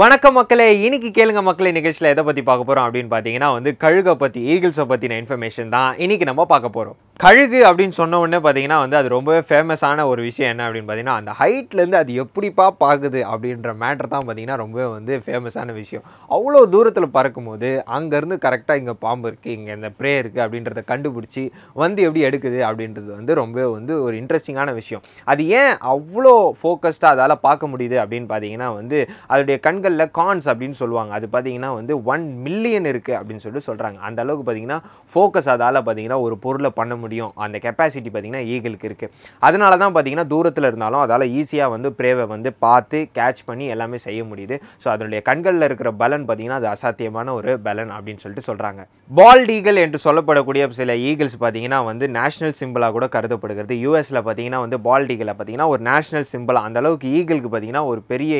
வணக்கம் மக்களே இன்னைக்கு கேளுங்க மக்களே நிகழ்ச்சியில் எதை பற்றி பார்க்க போகிறோம் அப்படின்னு பார்த்தீங்கன்னா வந்து கழுகை பற்றி ஈகிள்ஸை பற்றின இன்ஃபர்மேஷன் தான் இன்றைக்கி நம்ம பார்க்க போகிறோம் கழுகு அப்படின்னு சொன்ன உடனே பார்த்தீங்கன்னா வந்து அது ரொம்பவே ஃபேமஸான ஒரு விஷயம் என்ன அப்படின்னு பார்த்தீங்கன்னா அந்த ஹைட்லேருந்து அது எப்படிப்பா பார்க்குது அப்படின்ற மேட்டர் தான் பார்த்தீங்கன்னா ரொம்பவே வந்து ஃபேமஸான விஷயம் அவ்வளோ தூரத்தில் பறக்கும்போது அங்கேருந்து கரெக்டாக இங்கே பாம்பு இருக்குது இங்கே இந்த ப்ரே இருக்குது அப்படின்றத கண்டுபிடிச்சி வந்து எப்படி எடுக்குது அப்படின்றது வந்து ரொம்பவே வந்து ஒரு இன்ட்ரெஸ்டிங்கான விஷயம் அது ஏன் அவ்வளோ ஃபோக்கஸ்டாக அதால் பார்க்க முடியுது அப்படின்னு பார்த்தீங்கன்னா வந்து அதோடைய கண்களில் கான்ஸ் அப்படின்னு சொல்லுவாங்க அது பார்த்தீங்கன்னா வந்து ஒன் மில்லியன் இருக்குது அப்படின்னு சொல்லிட்டு சொல்கிறாங்க அந்த அளவுக்கு பார்த்தீங்கன்னா ஃபோக்கஸ் அதால் பார்த்தீங்கன்னா ஒரு பொருளை பண்ண முடியும் முடியும் அந்த கெப்பாசிட்டி பார்த்திங்கன்னா ஈகிளுக்கு இருக்குது அதனால தான் பார்த்திங்கன்னா தூரத்தில் இருந்தாலும் அதால் ஈஸியாக வந்து ப்ரேவை வந்து பார்த்து கேட்ச் பண்ணி எல்லாமே செய்ய முடியுது ஸோ அதனுடைய கண்களில் இருக்கிற பலன் பார்த்திங்கன்னா அது அசாத்தியமான ஒரு பலன் அப்படின்னு சொல்லிட்டு சொல்கிறாங்க பால்ட் ஈகிள் என்று சொல்லப்படக்கூடிய சில ஈகிள்ஸ் பார்த்திங்கன்னா வந்து நேஷனல் சிம்பிளாக கூட கருதப்படுகிறது யூஎஸில் பார்த்திங்கன்னா வந்து பால்ட் ஈகிளை பார்த்திங்கன்னா ஒரு நேஷனல் சிம்பிளாக அந்தளவுக்கு ஈகிளுக்கு பார்த்திங்கன்னா ஒரு பெரிய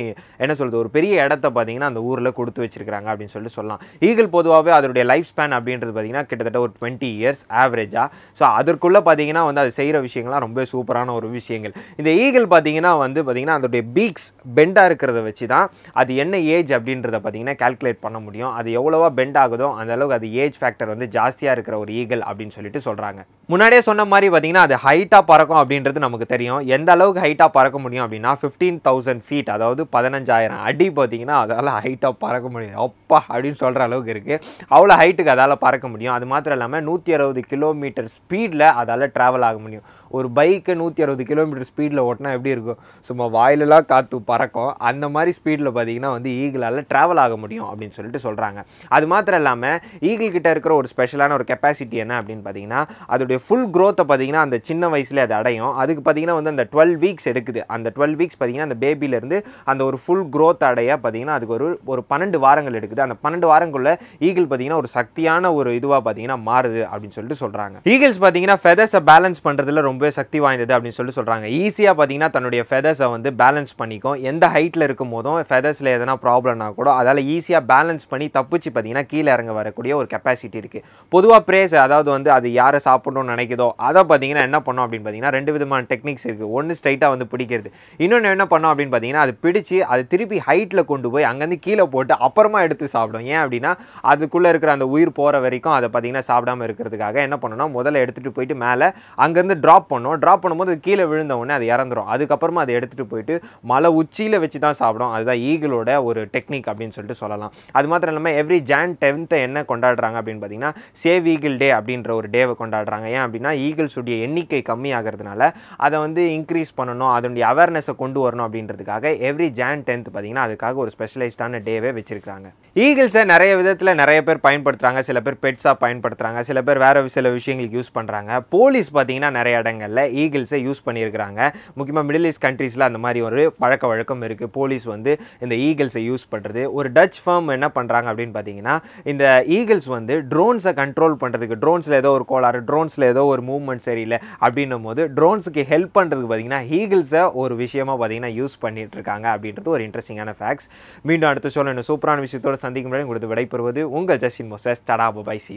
என்ன சொல்கிறது ஒரு பெரிய இடத்த பார்த்திங்கன்னா அந்த ஊரில் கொடுத்து வச்சிருக்காங்க அப்படின்னு சொல்லிட்டு சொல்லலாம் ஈகிள் பொதுவாகவே அதனுடைய லைஃப் ஸ்பேன் அப்படின்றது பார்த்திங்கன்னா கிட்டத்தட்ட ஒரு டுவெண்ட்டி இயர்ஸ் ஆவரேஜாக ஸோ அதற்குள்ளே பார்த்தீங்கன்னா வந்து அது செய்கிற விஷயங்கள்லாம் ரொம்ப சூப்பரான ஒரு விஷயங்கள் இந்த ஈகிள் பார்த்தீங்கன்னா வந்து பார்த்திங்கன்னா அதோடைய பீக்ஸ் பெண்டாக இருக்கிறத வச்சு தான் அது என்ன ஏஜ் அப்படின்றத பார்த்திங்கன்னா கால்குலேட் பண்ண முடியும் அது எவ்வளோவா பெண்ட் ஆகுதோ அந்தளவுக்கு அது ஏஜ் ஃபேக்டர் வந்து ஜாஸ்தியாக இருக்கிற ஒரு ஈகிள் அப்படின்னு சொல்லிட்டு சொல்கிறாங்க முன்னாடியே சொன்ன மாதிரி பார்த்திங்கன்னா அது ஹைட்டாக பறக்கும் அப்படின்றது நமக்கு தெரியும் எந்த அளவுக்கு ஹைட்டாக பறக்க முடியும் அப்படின்னா ஃபிஃப்டீன் தௌசண்ட் ஃபீட் அதாவது பதினஞ்சாயிரம் அடி பார்த்திங்கன்னா அதால் ஹைட்டாக பறக்க முடியும் அப்பா அப்படின்னு சொல்கிற அளவுக்கு இருக்குது அவ்வளோ ஹைட்டுக்கு அதால் பறக்க முடியும் அது மாத்திரம் இல்லாமல் நூற்றி அறுபது கிலோமீட்டர் ஸ்பீட் ஸ்பீடில் அதால் ட்ராவல் ஆக முடியும் ஒரு பைக்கை நூற்றி அறுபது கிலோமீட்டர் ஸ்பீடில் ஓட்டினா எப்படி இருக்கும் சும்மா வாயிலெலாம் காற்று பறக்கும் அந்த மாதிரி ஸ்பீடில் பார்த்திங்கன்னா வந்து ஈகிளால் ட்ராவல் ஆக முடியும் அப்படின்னு சொல்லிட்டு சொல்கிறாங்க அது மாத்திரம் இல்லாமல் ஈகிள் கிட்ட இருக்கிற ஒரு ஸ்பெஷலான ஒரு கெப்பாசிட்டி என்ன அப்படின்னு பார்த்தீங்கன்னா அதோடைய ஃபுல் க்ரோத்தை பார்த்திங்கன்னா அந்த சின்ன வயசுலேயே அது அடையும் அதுக்கு பார்த்திங்கன்னா வந்து அந்த டுவெல் வீக்ஸ் எடுக்குது அந்த டுவெல் வீக்ஸ் பார்த்திங்கன்னா அந்த பேபியிலேருந்து அந்த ஒரு ஃபுல் க்ரோத் அடைய பார்த்திங்கன்னா அதுக்கு ஒரு ஒரு பன்னெண்டு வாரங்கள் எடுக்குது அந்த பன்னெண்டு வாரங்களில் ஈகிள் பார்த்திங்கன்னா ஒரு சக்தியான ஒரு இதுவாக பார்த்திங்கன்னா மாறுது அப்படின்னு சொல்லிட்டு சொல்கிறாங்க ஈகிள்ஸ் பார்த்திங்கன்னா பார்த்தீங்கன்னா ஃபெதர்ஸை பேலன்ஸ் பண்ணுறதுல ரொம்பவே சக்தி வாய்ந்தது அப்படின்னு சொல்லி சொல்கிறாங்க ஈஸியாக பார்த்தீங்கன்னா தன்னுடைய ஃபெதர்ஸை வந்து பேலன்ஸ் பண்ணிக்கும் எந்த ஹைட்டில் இருக்கும் போதும் ஃபெதர்ஸில் எதனா ப்ராப்ளம்னா கூட அதால் ஈஸியாக பேலன்ஸ் பண்ணி தப்பிச்சு பார்த்தீங்கன்னா கீழே இறங்க வரக்கூடிய ஒரு கெப்பாசிட்டி இருக்குது பொதுவாக ப்ரேஸ் அதாவது வந்து அது யாரை சாப்பிடணும்னு நினைக்குதோ அதை பார்த்தீங்கன்னா என்ன பண்ணோம் அப்படின்னு பார்த்தீங்கன்னா ரெண்டு விதமான டெக்னிக்ஸ் இருக்குது ஒன்று ஸ்ட்ரைட்டாக வந்து பிடிக்கிறது இன்னொன்று என்ன பண்ணோம் அப்படின்னு பார்த்தீங்கன்னா அது பிடிச்சி அது திருப்பி ஹைட்டில் கொண்டு போய் அங்கேருந்து கீழே போட்டு அப்புறமா எடுத்து சாப்பிடும் ஏன் அப்படின்னா அதுக்குள்ளே இருக்கிற அந்த உயிர் போகிற வரைக்கும் அதை பார்த்தீங்கன்னா சாப்பிடாமல் இருக்கிறதுக்காக என்ன பண்ணணும்னா முதல்ல எடுத்துகிட்டு எடுத்துகிட்டு போயிட்டு மேலே அங்கேருந்து ட்ராப் பண்ணோம் ட்ராப் பண்ணும்போது அது கீழே விழுந்த உடனே அது இறந்துடும் அதுக்கப்புறமா அதை எடுத்துகிட்டு போயிட்டு மலை உச்சியில் வச்சு தான் சாப்பிடும் அதுதான் ஈகிளோட ஒரு டெக்னிக் அப்படின்னு சொல்லிட்டு சொல்லலாம் அது மாத்திரம் இல்லாமல் எவ்ரி ஜான் டென்த்தை என்ன கொண்டாடுறாங்க அப்படின்னு பார்த்தீங்கன்னா சேவ் ஈகிள் டே அப்படின்ற ஒரு டேவை கொண்டாடுறாங்க ஏன் அப்படின்னா ஈகிள்ஸுடைய எண்ணிக்கை கம்மியாகிறதுனால அதை வந்து இன்க்ரீஸ் பண்ணணும் அதனுடைய அவேர்னஸை கொண்டு வரணும் அப்படின்றதுக்காக எவ்ரி ஜான் டென்த் பார்த்திங்கன்னா அதுக்காக ஒரு ஸ்பெஷலைஸ்டான டேவே வச்சுருக்காங்க ஈகிள்ஸை நிறைய விதத்தில் நிறைய பேர் பயன்படுத்துகிறாங்க சில பேர் பெட்ஸாக பயன்படுத்துகிறாங்க சில பேர் வேறு சில விஷயங்களுக்கு யூஸ் பண்ணுறாங்க பண்ணுறாங்க போலீஸ் பார்த்தீங்கன்னா நிறைய இடங்களில் ஈகிள்ஸை யூஸ் பண்ணியிருக்கிறாங்க முக்கியமாக மிடில் ஈஸ்ட் கண்ட்ரீஸில் அந்த மாதிரி ஒரு பழக்க வழக்கம் இருக்குது போலீஸ் வந்து இந்த ஈகிள்ஸை யூஸ் பண்ணுறது ஒரு டச் ஃபார்ம் என்ன பண்ணுறாங்க அப்படின்னு பார்த்தீங்கன்னா இந்த ஈகிள்ஸ் வந்து ட்ரோன்ஸை கண்ட்ரோல் பண்ணுறதுக்கு ட்ரோன்ஸில் ஏதோ ஒரு கோளாறு ட்ரோன்ஸில் ஏதோ ஒரு மூவ்மெண்ட் சரியில்லை அப்படின்னும் போது ட்ரோன்ஸுக்கு ஹெல்ப் பண்ணுறதுக்கு பார்த்திங்கன்னா ஈகிள்ஸை ஒரு விஷயமாக பார்த்திங்கன்னா யூஸ் பண்ணிகிட்டு இருக்காங்க அப்படின்றது ஒரு இன்ட்ரெஸ்டிங்கான ஃபேக்ட்ஸ் மீண்டும் அடுத்த சொல்ல சூப்பரான விஷயத்தோடு சந்திக்கும் முன்னாடி உங்களுக்கு விடைபெறுவது உங்கள் ஜஸ்டின் மோசஸ் டடா பைசி